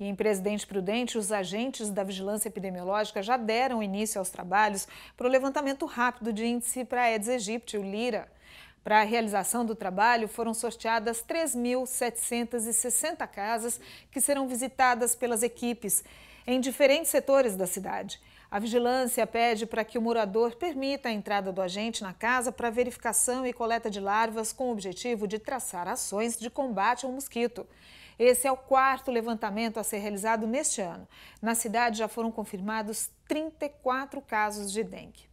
E em Presidente Prudente, os agentes da vigilância epidemiológica já deram início aos trabalhos para o levantamento rápido de índice para a Aedes aegypti, o Lira. Para a realização do trabalho, foram sorteadas 3.760 casas que serão visitadas pelas equipes em diferentes setores da cidade. A vigilância pede para que o morador permita a entrada do agente na casa para verificação e coleta de larvas com o objetivo de traçar ações de combate ao mosquito. Esse é o quarto levantamento a ser realizado neste ano. Na cidade já foram confirmados 34 casos de dengue.